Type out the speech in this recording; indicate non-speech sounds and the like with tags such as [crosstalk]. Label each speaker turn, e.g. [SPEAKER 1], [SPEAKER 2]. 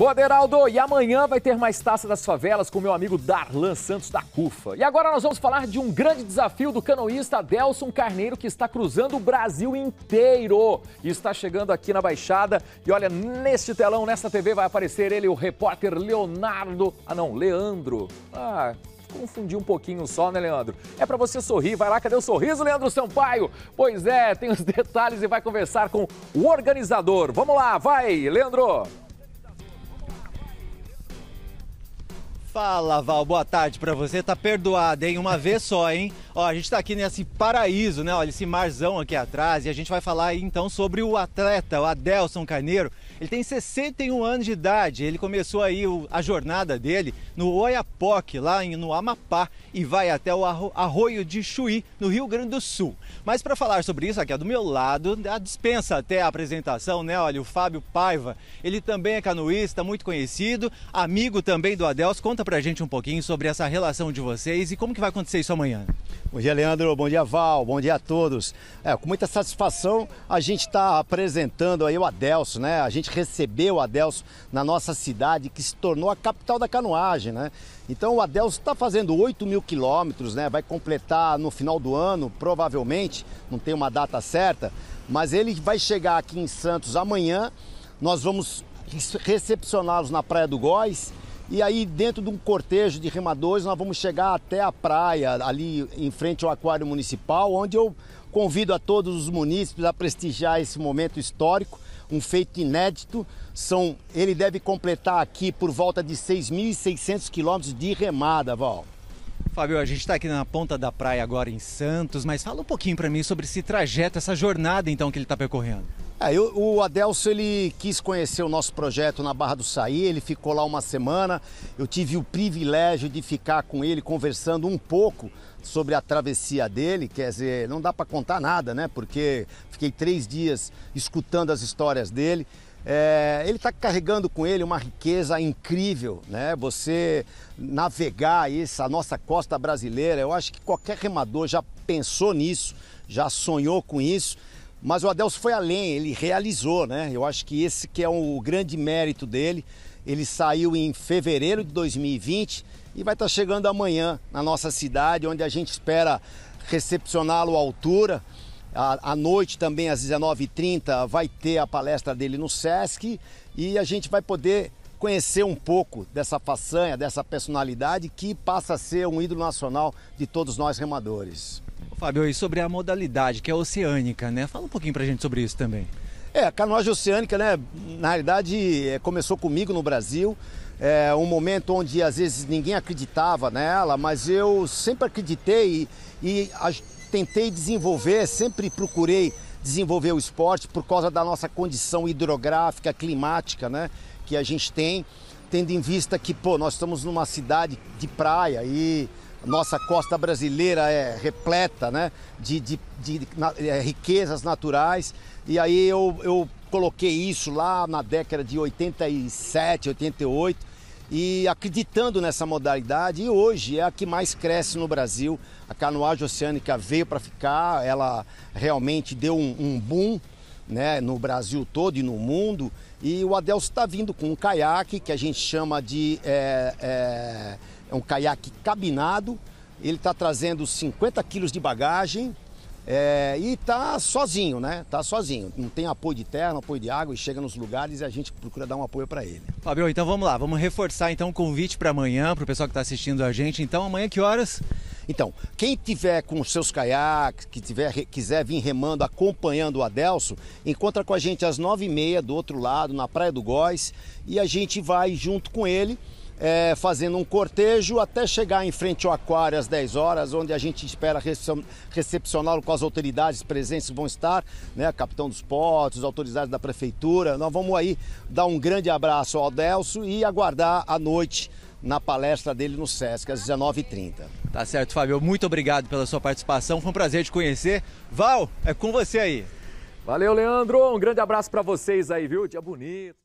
[SPEAKER 1] Boa, Deraldo! E amanhã vai ter mais Taça das Favelas com meu amigo Darlan Santos da CUFA. E agora nós vamos falar de um grande desafio do canoísta Adelson Carneiro, que está cruzando o Brasil inteiro. E está chegando aqui na Baixada. E olha, neste telão, nessa TV, vai aparecer ele, o repórter Leonardo... Ah, não, Leandro. Ah, confundi um pouquinho só, né, Leandro? É para você sorrir. Vai lá, cadê o sorriso, Leandro Sampaio? Pois é, tem os [laughs] detalhes e vai conversar com o organizador. Vamos lá, vai, Leandro!
[SPEAKER 2] Fala, Val, boa tarde pra você. Tá perdoada, hein? Uma vez só, hein? Ó, a gente está aqui nesse paraíso, né? Olha, esse marzão aqui atrás, e a gente vai falar então sobre o atleta, o Adelson Carneiro. Ele tem 61 anos de idade, ele começou aí o, a jornada dele no Oiapoque, lá em, no Amapá, e vai até o Arroio de Chuí, no Rio Grande do Sul. Mas para falar sobre isso, aqui do meu lado, a dispensa até a apresentação, né? Olha, o Fábio Paiva, ele também é canoísta, muito conhecido, amigo também do Adelson. Conta pra gente um pouquinho sobre essa relação de vocês e como
[SPEAKER 1] que vai acontecer isso amanhã. Bom dia, Leandro. Bom dia, Val. Bom dia a todos. É, com muita satisfação, a gente está apresentando aí o Adelso, né? A gente recebeu o Adelso na nossa cidade, que se tornou a capital da canoagem, né? Então, o Adelso está fazendo 8 mil quilômetros, né? Vai completar no final do ano, provavelmente, não tem uma data certa, mas ele vai chegar aqui em Santos amanhã. Nós vamos recepcioná-los na Praia do Góis e aí, dentro de um cortejo de remadores, nós vamos chegar até a praia, ali em frente ao Aquário Municipal, onde eu convido a todos os munícipes a prestigiar esse momento histórico, um feito inédito. São, ele deve completar aqui por volta de 6.600 quilômetros de remada, Val. Fábio, a
[SPEAKER 2] gente está aqui na ponta da praia agora em Santos, mas fala um pouquinho para mim sobre esse
[SPEAKER 1] trajeto, essa jornada então que ele está percorrendo. É, eu, o Adelso ele quis conhecer o nosso projeto na Barra do Saí, ele ficou lá uma semana. Eu tive o privilégio de ficar com ele conversando um pouco sobre a travessia dele. Quer dizer, não dá para contar nada, né? Porque fiquei três dias escutando as histórias dele. É, ele está carregando com ele uma riqueza incrível, né? Você navegar essa nossa costa brasileira, eu acho que qualquer remador já pensou nisso, já sonhou com isso. Mas o Adelso foi além, ele realizou, né? Eu acho que esse que é o grande mérito dele. Ele saiu em fevereiro de 2020 e vai estar tá chegando amanhã na nossa cidade, onde a gente espera recepcioná-lo à altura. À noite também, às 19h30, vai ter a palestra dele no Sesc e a gente vai poder conhecer um pouco dessa façanha, dessa personalidade que passa a ser um ídolo nacional de todos nós remadores.
[SPEAKER 2] Fábio, sobre a modalidade, que é oceânica, né? Fala um pouquinho pra gente sobre isso também.
[SPEAKER 1] É, a canoagem oceânica, né? Na realidade, é, começou comigo no Brasil. É um momento onde às vezes ninguém acreditava nela, mas eu sempre acreditei e, e a, tentei desenvolver, sempre procurei desenvolver o esporte por causa da nossa condição hidrográfica, climática, né? Que a gente tem, tendo em vista que, pô, nós estamos numa cidade de praia e nossa costa brasileira é repleta né, de, de, de é, riquezas naturais. E aí eu, eu coloquei isso lá na década de 87, 88 e acreditando nessa modalidade, e hoje é a que mais cresce no Brasil. A canoagem oceânica veio para ficar, ela realmente deu um, um, boom né, no Brasil todo e no mundo. E o Adelso está vindo com um caiaque que a gente chama de é, é, é um caiaque cabinado, ele está trazendo 50 quilos de bagagem é, e está sozinho, né? Está sozinho. Não tem apoio de terra, não apoio de água e chega nos lugares e a gente procura dar um apoio para ele.
[SPEAKER 2] Fabio, então vamos lá, vamos reforçar então o convite para amanhã, para o pessoal que está assistindo a gente. Então amanhã que horas?
[SPEAKER 1] Então, quem tiver com os seus caiaques, que tiver, quiser vir remando, acompanhando o Adelso, encontra com a gente às nove e meia do outro lado, na Praia do Góis, e a gente vai junto com ele é, fazendo um cortejo até chegar em frente ao aquário às 10 horas, onde a gente espera recepcioná-lo com as autoridades presentes vão estar, né, capitão dos portos, autoridades da prefeitura. Nós vamos aí dar um grande abraço ao Adelso e aguardar a noite na palestra dele no Sesc, às 19h30. Tá certo,
[SPEAKER 2] Fábio. Muito obrigado pela sua participação. Foi um prazer te conhecer. Val, é com você aí. Valeu, Leandro. Um grande abraço para vocês aí, viu? Dia bonito.